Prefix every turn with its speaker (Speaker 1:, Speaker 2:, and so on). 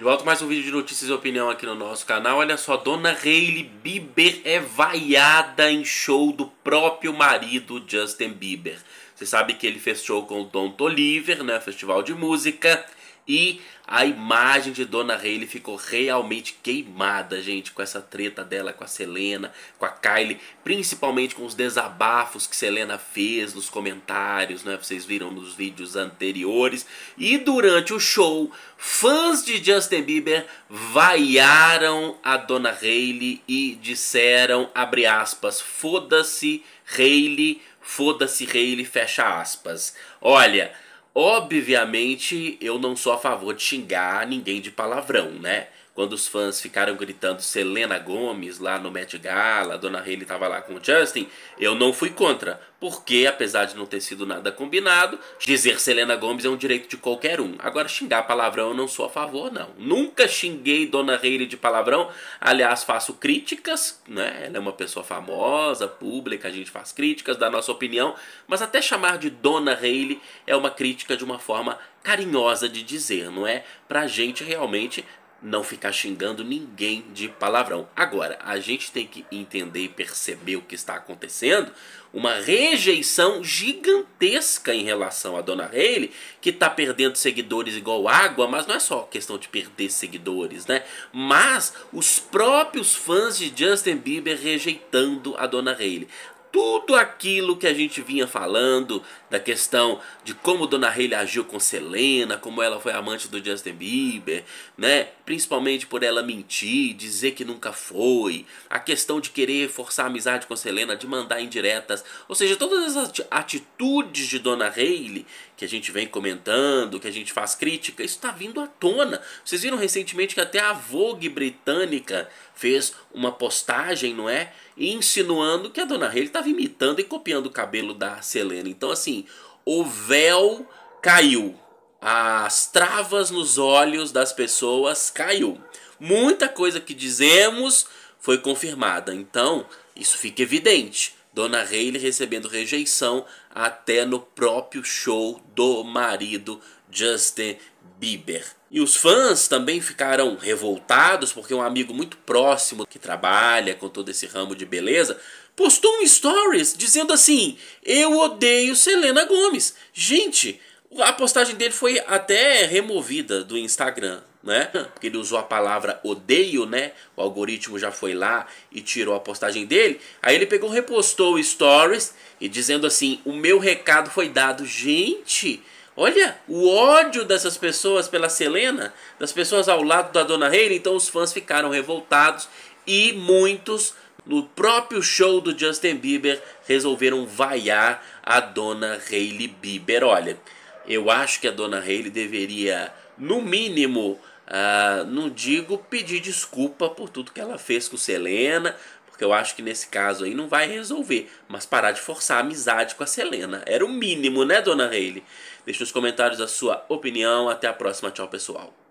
Speaker 1: De volta mais um vídeo de notícias e opinião aqui no nosso canal. Olha só, Dona Hailey Bieber é vaiada em show do próprio marido Justin Bieber. Você sabe que ele fez show com o Tom Toliver, né, festival de música. E a imagem de Dona Hayley ficou realmente queimada, gente, com essa treta dela com a Selena, com a Kylie, principalmente com os desabafos que Selena fez nos comentários, né? Vocês viram nos vídeos anteriores. E durante o show, fãs de Justin Bieber vaiaram a Dona Hayley e disseram, abre aspas, foda-se Hayley, foda-se Hayley, fecha aspas. Olha, Obviamente, eu não sou a favor de xingar ninguém de palavrão, né? quando os fãs ficaram gritando Selena Gomes lá no Met Gala, a Dona Haley estava lá com o Justin, eu não fui contra, porque apesar de não ter sido nada combinado, dizer Selena Gomes é um direito de qualquer um. Agora xingar palavrão eu não sou a favor não. Nunca xinguei Dona Haley de palavrão. Aliás, faço críticas, né? Ela é uma pessoa famosa, pública, a gente faz críticas, dá nossa opinião, mas até chamar de Dona Haley é uma crítica de uma forma carinhosa de dizer, não é? Pra gente realmente não ficar xingando ninguém de palavrão. Agora, a gente tem que entender e perceber o que está acontecendo, uma rejeição gigantesca em relação à Dona Haley, que está perdendo seguidores igual água, mas não é só questão de perder seguidores, né? Mas os próprios fãs de Justin Bieber rejeitando a Dona Haley tudo aquilo que a gente vinha falando da questão de como Dona Haley agiu com Selena, como ela foi amante do Justin Bieber, né? Principalmente por ela mentir, dizer que nunca foi, a questão de querer forçar a amizade com Selena, de mandar indiretas, ou seja, todas essas atitudes de Dona Haley que a gente vem comentando, que a gente faz crítica, isso está vindo à tona. Vocês viram recentemente que até a Vogue britânica fez uma postagem, não é? Insinuando que a Dona Haley está estava imitando e copiando o cabelo da Selena. Então, assim, o véu caiu. As travas nos olhos das pessoas caiu. Muita coisa que dizemos foi confirmada. Então, isso fica evidente. Dona Hayley recebendo rejeição até no próprio show do marido Justin Bieber. E os fãs também ficaram revoltados porque um amigo muito próximo que trabalha com todo esse ramo de beleza postou um stories dizendo assim: "Eu odeio Selena Gomes". Gente, a postagem dele foi até removida do Instagram, né? Porque ele usou a palavra odeio, né? O algoritmo já foi lá e tirou a postagem dele. Aí ele pegou, repostou stories e dizendo assim: "O meu recado foi dado, gente". Olha o ódio dessas pessoas pela Selena, das pessoas ao lado da Dona Hayley. Então os fãs ficaram revoltados e muitos no próprio show do Justin Bieber resolveram vaiar a Dona Hayley Bieber. Olha, eu acho que a Dona Hayley deveria, no mínimo, Uh, não digo pedir desculpa por tudo que ela fez com Selena, porque eu acho que nesse caso aí não vai resolver. Mas parar de forçar a amizade com a Selena. Era o mínimo, né, dona Hayley? Deixe nos comentários a sua opinião. Até a próxima. Tchau, pessoal.